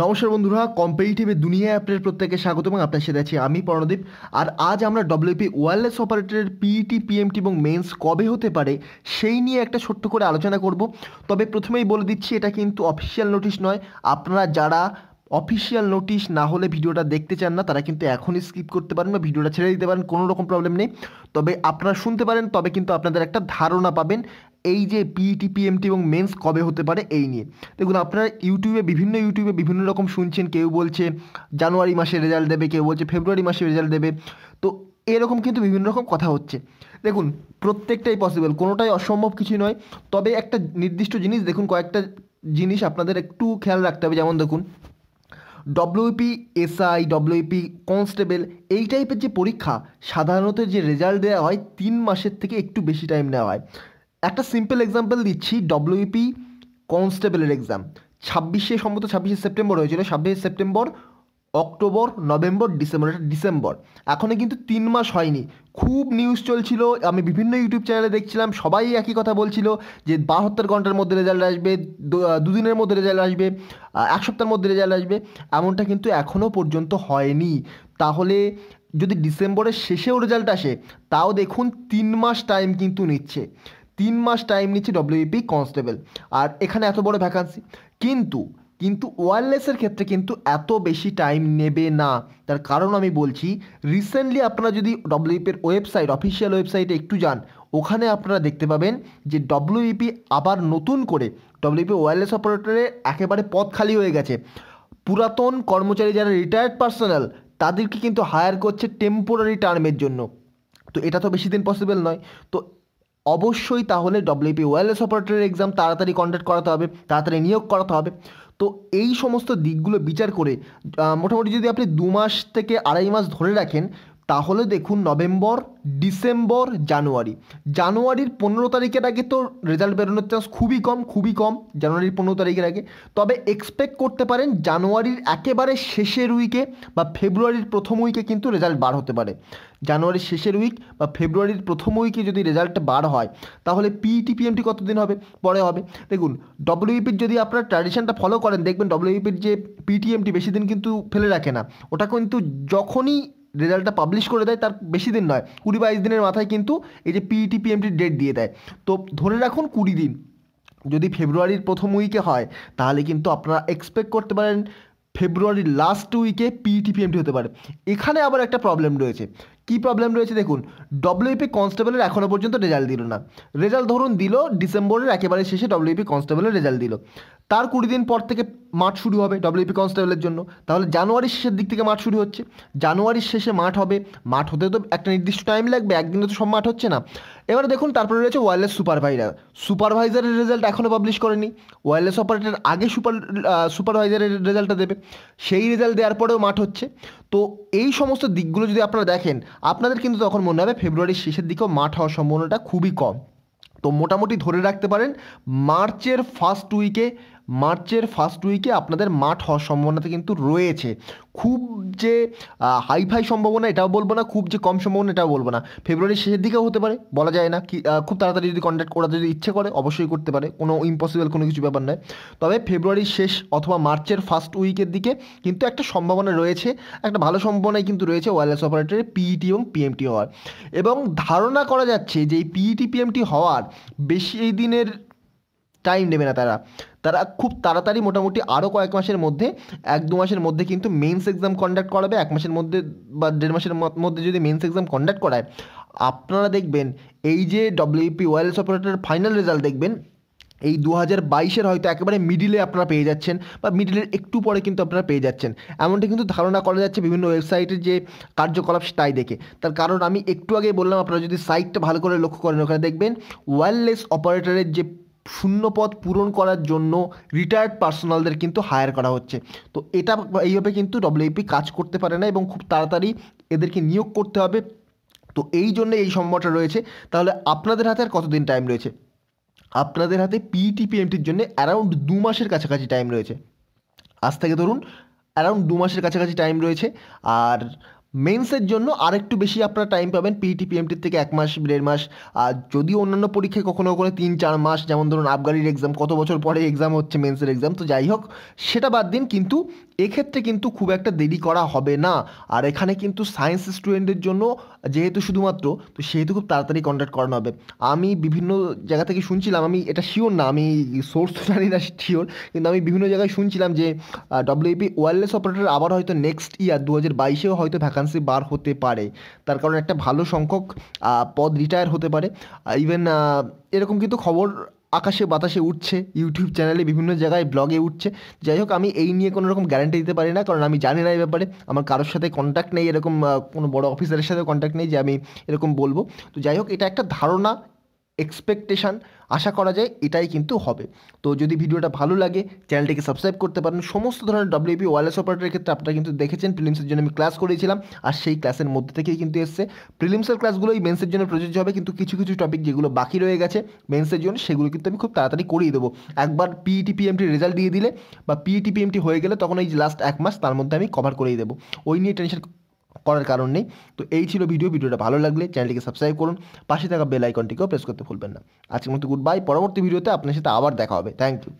নমস্কার বন্ধুরা কম্পিটিভ দুনিয়া অ্যাপের প্রত্যেকে স্বাগত এবং আপনার সাথে আছি আমি পর্ণদীপ আর আজ আমরা ডব্লিউপি ওয়্যারলেস অপারেটরের পিইটি পিএমটি এবং মেন্স কবে হতে পারে সেই নিয়ে একটা ছোট্ট করে আলোচনা করব তবে প্রথমেই বলে দিচ্ছি এটা কিন্তু অফিসিয়াল নোটিশ নয় আপনারা যারা অফিসিয়াল নোটিশ না হলে ভিডিওটা দেখতে চান না তারা কিন্তু এখনই স্কিপ করতে পারেন বা ভিডিওটা ছেড়ে দিতে পারেন কোনো রকম প্রবলেম নেই তবে আপনারা শুনতে পারেন তবে কিন্তু আপনাদের একটা ধারণা পাবেন এই যে পিইটি পিএমটি e এবং মেন্স কবে হতে পারে এই নিয়ে দেখুন আপনারা ইউটিউবে বিভিন্ন ইউটিউবে বিভিন্ন রকম শুনছেন কেউ বলছে জানুয়ারি মাসে রেজাল্ট দেবে কেউ বলছে ফেব্রুয়ারি মাসে রেজাল্ট দেবে তো এরকম কিন্তু বিভিন্ন রকম কথা হচ্ছে দেখুন প্রত্যেকটাই পসিবল কোনোটাই অসম্ভব কিছু নয় তবে একটা নির্দিষ্ট জিনিস দেখুন কয়েকটা জিনিস আপনাদের একটু খেয়াল রাখতে হবে যেমন দেখুন ডব্লিউপি এসআই ডব্লিউপি কনস্টেবল এই টাইপের যে পরীক্ষা সাধারণত যে রেজাল্ট দেওয়া হয় তিন মাসের থেকে একটু বেশি টাইম নেওয়া হয় একটা সিম্পল এক্সাম্পল দিচ্ছি ডব্লিউপি কনস্টেবলের এক্সাম ছাব্বিশে সম্ভবত ছাব্বিশে সেপ্টেম্বর হয়েছিল ছাব্বিশে সেপ্টেম্বর অক্টোবর নভেম্বর ডিসেম্বর এটা ডিসেম্বর এখনও কিন্তু তিন মাস হয়নি খুব নিউজ চলছিল আমি বিভিন্ন ইউটিউব চ্যানেলে দেখছিলাম সবাই একই কথা বলছিল যে বাহাত্তর ঘন্টার মধ্যে রেজাল্ট আসবে দুদিনের মধ্যে রেজাল্ট আসবে এক সপ্তাহের মধ্যে রেজাল্ট আসবে এমনটা কিন্তু এখনও পর্যন্ত হয়নি তাহলে যদি ডিসেম্বরের শেষেও রেজাল্ট আসে তাও দেখুন তিন মাস টাইম কিন্তু নিচ্ছে তিন মাস টাইম নিচ্ছে ডব্লিউপি কনস্টেবল e আর এখানে এত বড় ভ্যাকান্সি কিন্তু কিন্তু ওয়্যারলেসের ক্ষেত্রে কিন্তু এত বেশি টাইম নেবে না তার কারণ আমি বলছি রিসেন্টলি আপনারা যদি ডব্লিউপির ওয়েবসাইট অফিসিয়াল ওয়েবসাইটে একটু যান ওখানে আপনারা দেখতে পাবেন যে ডব্লিউপি e আবার নতুন করে ডব্লিউপি ওয়ারলেস অপারেটরের একেবারে পদ খালি হয়ে গেছে পুরাতন কর্মচারী যারা রিটায়ার্ড পার্সোনাল তাদেরকে কিন্তু হায়ার করছে টেম্পোরারি টার্মের জন্য তো এটা তো বেশি দিন পসিবল নয় তো অবশ্যই তাহলে ডব্লিউপি ওয়্যারলেস অপারেটরের এক্সাম তাড়াতাড়ি কন্ডাক্ট করাতে হবে তাড়াতাড়ি নিয়োগ করাতে হবে তো এই সমস্ত দিকগুলো বিচার করে মোটামুটি যদি আপনি দু মাস থেকে আড়াই মাস ধরে রাখেন তাহলে দেখুন নভেম্বর ডিসেম্বর জানুয়ারি জানুয়ারির পনেরো তারিখের আগে তো রেজাল্ট বেরোনোর চান্স খুবই কম খুবই কম জানুয়ারির পনেরো তারিখের আগে তবে এক্সপেক্ট করতে পারেন জানুয়ারির একেবারে শেষের উইকে বা ফেব্রুয়ারির প্রথম উইকে কিন্তু রেজাল্ট বার হতে পারে জানুয়ারির শেষের উইক বা ফেব্রুয়ারির প্রথম উইকে যদি রেজাল্ট বার হয় তাহলে পিইটি পিএমটি e কতদিন হবে পরে হবে দেখুন ডব্লিউপির e যদি আপনার ট্র্যাডিশনটা ফলো করেন দেখবেন ডব্লিউপির e যে পিটিএমটি বেশি দিন কিন্তু ফেলে রাখে না ওটা কিন্তু যখনই রেজাল্টটা পাবলিশ করে দেয় তার বেশি দিন নয় কুড়ি বাইশ দিনের মাথায় কিন্তু এই যে পিইটি পিএমটির ডেট দিয়ে দেয় তো ধরে রাখুন কুড়ি দিন যদি ফেব্রুয়ারির প্রথম উইকে হয় তাহলে কিন্তু আপনারা এক্সপেক্ট করতে পারেন ফেব্রুয়ারির লাস্ট উইকে পিইটি পিএমটি হতে পারে এখানে আবার একটা প্রবলেম রয়েছে কি প্রবলেম রয়েছে দেখুন ডব্লিউপি কনস্টেবলের এখনও পর্যন্ত রেজাল্ট দিল না রেজাল্ট ধরুন দিল ডিসেম্বরের একেবারে শেষে ডব্লিউপি কনস্টেবলের রেজাল্ট দিল তার কুড়ি দিন পর থেকে মাঠ শুরু হবে ডব্লিউপি কনস্টেবলের জন্য তাহলে জানুয়ারির শেষের দিক থেকে মাঠ শুরু হচ্ছে জানুয়ারির শেষে মাঠ হবে মাঠ হতে তো একটা নির্দিষ্ট টাইম লাগবে একদিনে তো সব মাঠ হচ্ছে না এবারে দেখুন তারপরে রয়েছে ওয়্যারলেস সুপারভাইজার সুপারভাইজারের রেজাল্ট এখনও পাবলিশ করেনি ওয়্যারলেস অপারেটার আগে সুপার সুপারভাইজারের রেজাল্টটা দেবে সেই রেজাল্ট দেওয়ার পরেও মাঠ হচ্ছে তো এই সমস্ত দিকগুলো যদি আপনারা দেখেন আপনাদের কিন্তু তখন মনে হবে ফেব্রুয়ারির শেষের দিকেও মাঠ হওয়ার সম্ভাবনাটা খুবই কম তো মোটামুটি ধরে রাখতে পারেন মার্চের ফার্স্ট উইকে মার্চের ফার্স্ট উইকে আপনাদের মাঠ হওয়ার সম্ভাবনাতে কিন্তু রয়েছে খুব যে হাইফাই সম্ভাবনা এটাও বলবো না খুব যে কম সম্ভাবনা এটাও বলবো না ফেব্রুয়ারির শেষের দিকেও হতে পারে বলা যায় না কি খুব তাড়াতাড়ি যদি কন্ট্যাক্ট করা যদি ইচ্ছে করে অবশ্যই করতে পারে কোনো ইম্পসিবল কোনো কিছু ব্যাপার নয় তবে ফেব্রুয়ারির শেষ অথবা মার্চের ফার্স্ট উইকের দিকে কিন্তু একটা সম্ভাবনা রয়েছে একটা ভালো সম্ভাবনাই কিন্তু রয়েছে ওয়ারলেস অপারেটরের পিইটি এবং পিএমটি হওয়ার এবং ধারণা করা যাচ্ছে যে এই পিইটি পিএমটি e হওয়ার বেশি এই দিনের টাইম নেবে না তারা তারা খুব তাড়াতাড়ি মোটামুটি আরও কয়েক মাসের মধ্যে এক দু মাসের মধ্যে কিন্তু মেন্স এক্সাম কন্ডাক্ট করাবে এক মাসের মধ্যে বা দেড় মাসের মধ্যে যদি মেন্স এক্সাম কন্ডাক্ট করায় আপনারা দেখবেন এই যে ডব্লিউপি ওয়ারলেস অপারেটরের ফাইনাল রেজাল্ট দেখবেন এই দু হাজার বাইশের হয়তো একেবারে মিডিলে আপনারা পেয়ে যাচ্ছেন বা মিডিলের একটু পরে কিন্তু আপনারা পেয়ে যাচ্ছেন এমনটা কিন্তু ধারণা করা যাচ্ছে বিভিন্ন ওয়েবসাইটের যে কার্যকলাপ তাই দেখে তার কারণ আমি একটু আগে বললাম আপনারা যদি সাইটটা ভালো করে লক্ষ্য করেন ওখানে দেখবেন ওয়্যারলেস অপারেটরের যে শূন্য পদ পূরণ করার জন্য রিটায়ার্ড পার্সোনালদের কিন্তু হায়ার করা হচ্ছে তো এটা এইভাবে কিন্তু ডব্লিউপি কাজ করতে পারে না এবং খুব তাড়াতাড়ি এদেরকে নিয়োগ করতে হবে তো এই জন্য এই সম্ভবটা রয়েছে তাহলে আপনাদের হাতে আর কতদিন টাইম রয়েছে আপনাদের হাতে পিটিপিএমটির জন্য অ্যারাউন্ড দু মাসের কাছাকাছি টাইম রয়েছে আজ থেকে ধরুন অ্যারাউন্ড দু মাসের কাছাকাছি টাইম রয়েছে আর মেন্সের জন্য আরেকটু বেশি আপনারা টাইম পাবেন পিটি পিএমটির থেকে এক মাস দেড় মাস আর যদি অন্যান্য পরীক্ষায় কখনো কখনো তিন চার মাস যেমন ধরুন আবগারির এক্সাম কত বছর পরে এক্সাম হচ্ছে মেন্সের এক্সাম তো যাই হোক সেটা বাদ দিন কিন্তু এক্ষেত্রে কিন্তু খুব একটা দেরি করা হবে না আর এখানে কিন্তু সায়েন্স স্টুডেন্টদের জন্য যেহেতু শুধুমাত্র তো সেহেতু খুব তাড়াতাড়ি কন্ট্যাক্ট করানো হবে আমি বিভিন্ন জায়গা থেকে শুনছিলাম আমি এটা শিওর না আমি সোর্স জানি না শিওর কিন্তু আমি বিভিন্ন জায়গায় শুনছিলাম যে ডব্লিউপি ওয়ারলেস অপারেটর আবার হয়তো নেক্সট ইয়ার দু হাজার বাইশেও হয়তো ভ্যাকান ভ্যাকান্সি বার হতে পারে তার কারণে একটা ভালো সংখ্যক পদ রিটায়ার হতে পারে ইভেন এরকম কিন্তু খবর আকাশে বাতাসে উঠছে ইউটিউব চ্যানেলে বিভিন্ন জায়গায় ব্লগে উঠছে যাই হোক আমি এই নিয়ে কোনো রকম গ্যারান্টি দিতে পারি না কারণ আমি জানি না এই ব্যাপারে আমার কারোর সাথে কন্ট্যাক্ট নেই এরকম কোনো বড় অফিসারের সাথে কন্ট্যাক্ট নেই যে আমি এরকম বলবো তো যাই হোক এটা একটা ধারণা এক্সপেকটেশান আশা করা যায় এটাই কিন্তু হবে তো যদি ভিডিওটা ভালো লাগে চ্যানেলটিকে সাবস্ক্রাইব করতে পারেন সমস্ত ধরনের ডব্লিউপি ওয়ারলেস অপারেটরের ক্ষেত্রে আপনারা কিন্তু দেখেছেন প্রিলিমসের জন্য আমি ক্লাস করেছিলাম আর সেই ক্লাসের মধ্যে থেকেই কিন্তু এসছে প্রিলিমসের ক্লাসগুলোই মেন্সের জন্য প্রযোজ্য হবে কিন্তু কিছু কিছু টপিক যেগুলো বাকি রয়ে গেছে মেন্সের জন্য সেগুলো কিন্তু আমি খুব তাড়াতাড়ি করিয়ে দেবো একবার পিইটি পিএমটির রেজাল্ট দিয়ে দিলে বা পিইটি পিএমটি হয়ে গেলে তখন এই লাস্ট এক মাস তার মধ্যে আমি কভার করেই দেবো ওই নিয়ে টেনশন করার কারণ নেই তো এই ছিল ভিডিও ভিডিওটা ভালো লাগলে চ্যানেলটিকে সাবস্ক্রাইব করুন পাশে থাকা বেল আইকনটিকেও প্রেস করতে ভুলবেন না আজকের মতো গুড বাই পরবর্তী ভিডিওতে আপনার সাথে আবার দেখা হবে থ্যাংক ইউ